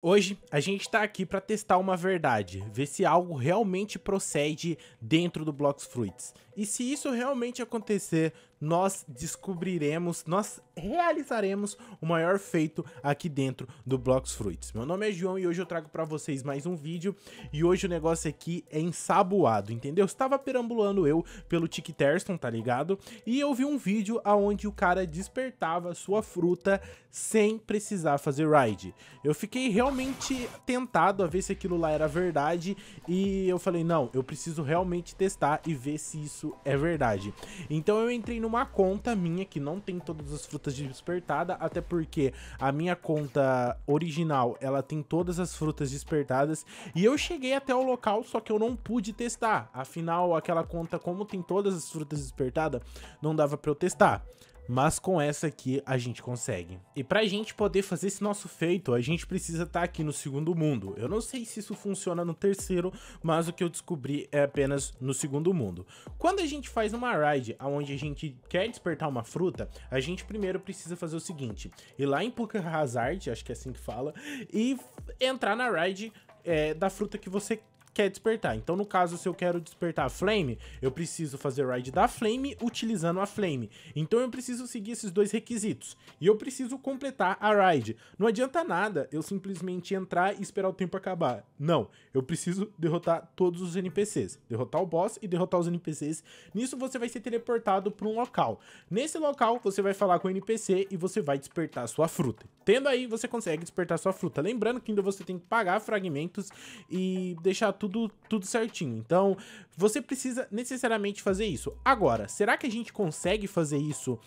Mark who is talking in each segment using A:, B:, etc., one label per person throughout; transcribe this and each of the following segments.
A: Hoje a gente está aqui para testar uma verdade, ver se algo realmente procede dentro do Blox Fruits. E se isso realmente acontecer, nós descobriremos, nós realizaremos o maior feito aqui dentro do Blocks Fruits. Meu nome é João e hoje eu trago para vocês mais um vídeo e hoje o negócio aqui é ensaboado, entendeu? Estava perambulando eu pelo Tic Terston, tá ligado? E eu vi um vídeo aonde o cara despertava sua fruta sem precisar fazer ride. Eu fiquei realmente tentado a ver se aquilo lá era verdade e eu falei, não, eu preciso realmente testar e ver se isso é verdade. Então eu entrei no numa conta minha que não tem todas as frutas de despertada, até porque a minha conta original, ela tem todas as frutas despertadas, e eu cheguei até o local, só que eu não pude testar. Afinal, aquela conta, como tem todas as frutas despertadas, não dava pra eu testar mas com essa aqui a gente consegue. E pra gente poder fazer esse nosso feito, a gente precisa estar tá aqui no segundo mundo. Eu não sei se isso funciona no terceiro, mas o que eu descobri é apenas no segundo mundo. Quando a gente faz uma ride onde a gente quer despertar uma fruta, a gente primeiro precisa fazer o seguinte, ir lá em Puka Hazard, acho que é assim que fala, e entrar na ride é, da fruta que você quer despertar. Então, no caso, se eu quero despertar a Flame, eu preciso fazer raid da Flame utilizando a Flame. Então, eu preciso seguir esses dois requisitos. E eu preciso completar a raid. Não adianta nada eu simplesmente entrar e esperar o tempo acabar. Não, eu preciso derrotar todos os NPCs. Derrotar o boss e derrotar os NPCs. Nisso, você vai ser teleportado para um local. Nesse local, você vai falar com o NPC e você vai despertar a sua fruta. Tendo aí, você consegue despertar a sua fruta. Lembrando que ainda você tem que pagar fragmentos e deixar tudo tudo, tudo certinho. Então, você precisa necessariamente fazer isso. Agora, será que a gente consegue fazer isso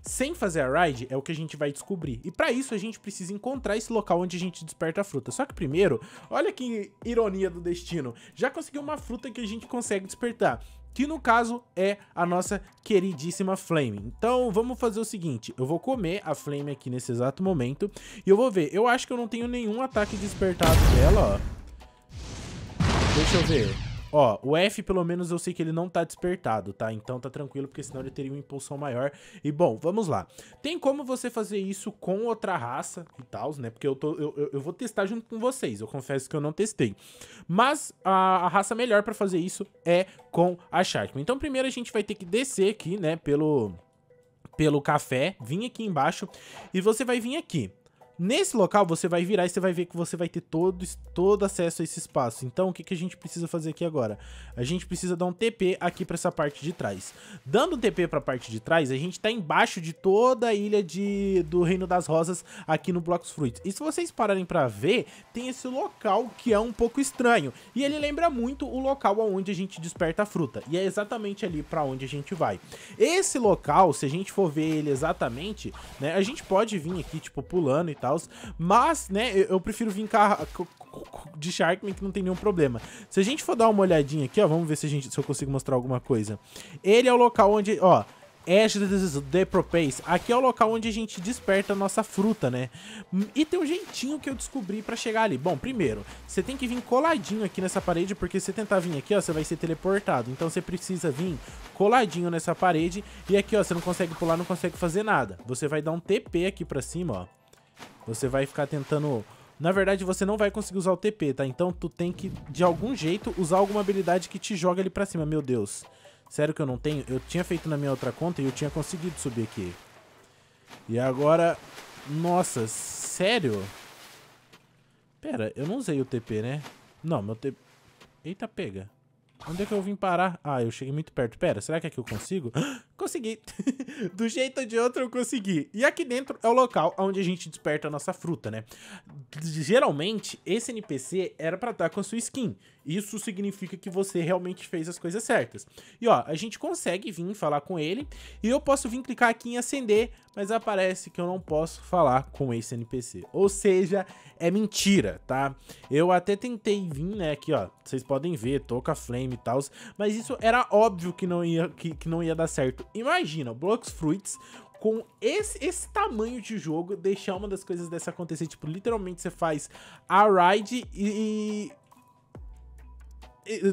A: sem fazer a ride? É o que a gente vai descobrir. E para isso, a gente precisa encontrar esse local onde a gente desperta a fruta. Só que primeiro, olha que ironia do destino. Já conseguiu uma fruta que a gente consegue despertar que no caso é a nossa queridíssima Flame. Então vamos fazer o seguinte, eu vou comer a Flame aqui nesse exato momento e eu vou ver, eu acho que eu não tenho nenhum ataque despertado dela, ó. Deixa eu ver. Ó, o F pelo menos eu sei que ele não tá despertado, tá? Então tá tranquilo, porque senão ele teria uma impulsão maior. E bom, vamos lá. Tem como você fazer isso com outra raça e tal, né? Porque eu, tô, eu, eu vou testar junto com vocês, eu confesso que eu não testei. Mas a, a raça melhor pra fazer isso é com a Sharkman. Então primeiro a gente vai ter que descer aqui, né, pelo... Pelo café, vir aqui embaixo e você vai vir aqui. Nesse local, você vai virar e você vai ver que você vai ter todo, todo acesso a esse espaço. Então, o que, que a gente precisa fazer aqui agora? A gente precisa dar um TP aqui pra essa parte de trás. Dando um TP pra parte de trás, a gente tá embaixo de toda a ilha de, do Reino das Rosas aqui no Blocos Fruits. E se vocês pararem pra ver, tem esse local que é um pouco estranho. E ele lembra muito o local onde a gente desperta a fruta. E é exatamente ali pra onde a gente vai. Esse local, se a gente for ver ele exatamente, né, a gente pode vir aqui, tipo, pulando e tal tal. Mas, né, eu, eu prefiro vir cá de Sharkman que não tem nenhum problema. Se a gente for dar uma olhadinha aqui, ó, vamos ver se, a gente, se eu consigo mostrar alguma coisa. Ele é o local onde, ó, Ashes the Propace. Aqui é o local onde a gente desperta a nossa fruta, né? Hum, e tem um jeitinho que eu descobri pra chegar ali. Bom, primeiro, você tem que vir coladinho aqui nessa parede, porque se você tentar vir aqui, ó, você vai ser teleportado. Então você precisa vir coladinho nessa parede. E aqui, ó, você não consegue pular, não consegue fazer nada. Você vai dar um TP aqui pra cima, ó. Você vai ficar tentando... Na verdade, você não vai conseguir usar o TP, tá? Então tu tem que, de algum jeito, usar alguma habilidade que te joga ali pra cima. Meu Deus. Sério que eu não tenho? Eu tinha feito na minha outra conta e eu tinha conseguido subir aqui. E agora... Nossa, sério? Pera, eu não usei o TP, né? Não, meu TP... Eita, pega. Onde é que eu vim parar? Ah, eu cheguei muito perto. Pera, será que aqui eu consigo? consegui! Do jeito ou de outro eu consegui. E aqui dentro é o local onde a gente desperta a nossa fruta, né? Geralmente, esse NPC era pra estar com a sua skin. Isso significa que você realmente fez as coisas certas. E ó, a gente consegue vir falar com ele e eu posso vir clicar aqui em acender, mas aparece que eu não posso falar com esse NPC. Ou seja, é mentira, tá? Eu até tentei vir, né, aqui ó, vocês podem ver, toca flame e tal, mas isso era óbvio que não ia, que, que não ia dar certo. Imagina, Blocks Fruits, com esse, esse tamanho de jogo, deixar uma das coisas dessa acontecer. Tipo, literalmente você faz a ride e,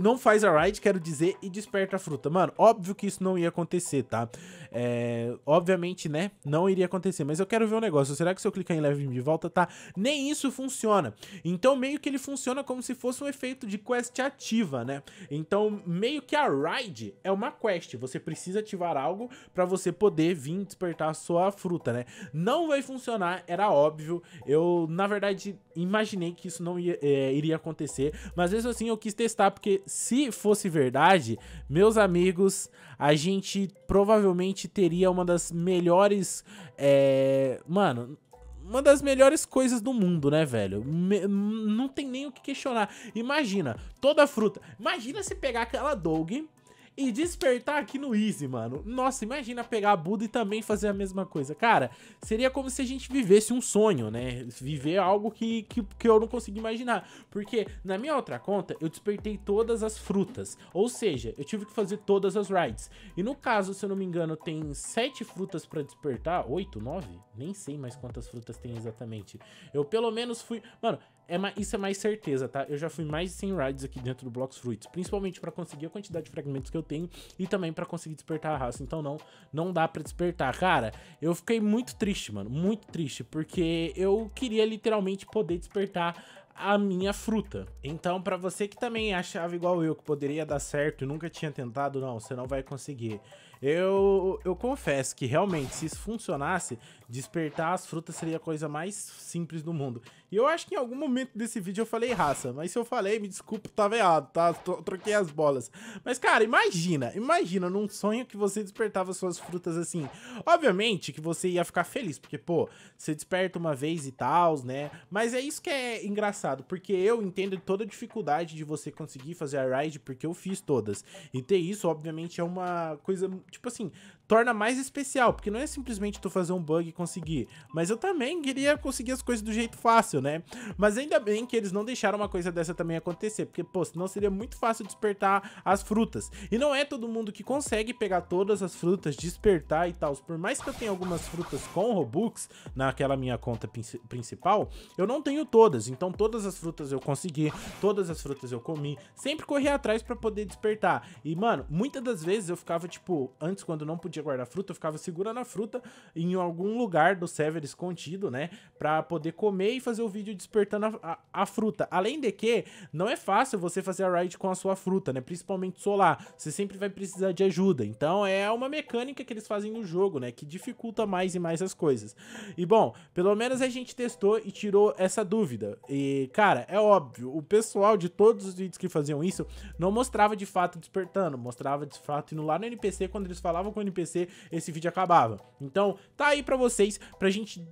A: não faz a ride, quero dizer, e desperta a fruta. Mano, óbvio que isso não ia acontecer, tá? É, obviamente, né? Não iria acontecer. Mas eu quero ver um negócio. Será que se eu clicar em leve de volta, tá? Nem isso funciona. Então, meio que ele funciona como se fosse um efeito de quest ativa, né? Então, meio que a ride é uma quest. Você precisa ativar algo para você poder vir despertar a sua fruta, né? Não vai funcionar, era óbvio. Eu, na verdade, imaginei que isso não ia, é, iria acontecer. Mas mesmo assim, eu quis testar, porque porque se fosse verdade, meus amigos, a gente provavelmente teria uma das melhores. É... Mano, uma das melhores coisas do mundo, né, velho? Me, não tem nem o que questionar. Imagina, toda fruta. Imagina se pegar aquela Dog e despertar aqui no Easy, mano. Nossa, imagina pegar a Buda e também fazer a mesma coisa. Cara, seria como se a gente vivesse um sonho, né? Viver algo que, que, que eu não consigo imaginar. Porque na minha outra conta, eu despertei todas as frutas. Ou seja, eu tive que fazer todas as rides. E no caso, se eu não me engano, tem sete frutas para despertar. Oito, nove? Nem sei mais quantas frutas tem exatamente. Eu pelo menos fui... Mano, é, isso é mais certeza, tá? Eu já fui mais de 100 rides aqui dentro do Blocks Fruits, principalmente para conseguir a quantidade de fragmentos que eu tenho e também para conseguir despertar a raça. Então não, não dá para despertar. Cara, eu fiquei muito triste, mano, muito triste, porque eu queria literalmente poder despertar a minha fruta. Então, para você que também achava igual eu que poderia dar certo e nunca tinha tentado, não, você não vai conseguir. Eu, eu confesso que realmente, se isso funcionasse, despertar as frutas seria a coisa mais simples do mundo. E eu acho que em algum momento desse vídeo eu falei raça, mas se eu falei, me desculpa, tava errado, tá? Troquei as bolas. Mas, cara, imagina, imagina num sonho que você despertava suas frutas assim. Obviamente que você ia ficar feliz, porque, pô, você desperta uma vez e tal, né? Mas é isso que é engraçado engraçado, porque eu entendo toda a dificuldade de você conseguir fazer a ride, porque eu fiz todas. E ter isso, obviamente, é uma coisa, tipo assim, torna mais especial, porque não é simplesmente tu fazer um bug e conseguir, mas eu também queria conseguir as coisas do jeito fácil, né? Mas ainda bem que eles não deixaram uma coisa dessa também acontecer, porque, pô, senão seria muito fácil despertar as frutas. E não é todo mundo que consegue pegar todas as frutas, despertar e tal. Por mais que eu tenha algumas frutas com Robux naquela minha conta principal, eu não tenho todas, então todas Todas as frutas eu consegui, todas as frutas eu comi. Sempre corri atrás para poder despertar. E, mano, muitas das vezes eu ficava, tipo, antes quando não podia guardar fruta, eu ficava segurando a fruta em algum lugar do server escondido, né? Pra poder comer e fazer o vídeo despertando a, a, a fruta. Além de que, não é fácil você fazer a raid com a sua fruta, né? Principalmente solar. Você sempre vai precisar de ajuda. Então, é uma mecânica que eles fazem no jogo, né? Que dificulta mais e mais as coisas. E, bom, pelo menos a gente testou e tirou essa dúvida. E cara, é óbvio, o pessoal de todos os vídeos que faziam isso não mostrava de fato despertando, mostrava de fato indo lá no NPC, quando eles falavam com o NPC, esse vídeo acabava. Então, tá aí pra vocês, pra gente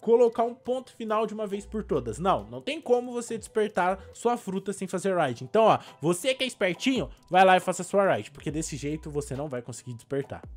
A: colocar um ponto final de uma vez por todas. Não, não tem como você despertar sua fruta sem fazer raid. Então, ó, você que é espertinho, vai lá e faça sua raid, porque desse jeito você não vai conseguir despertar.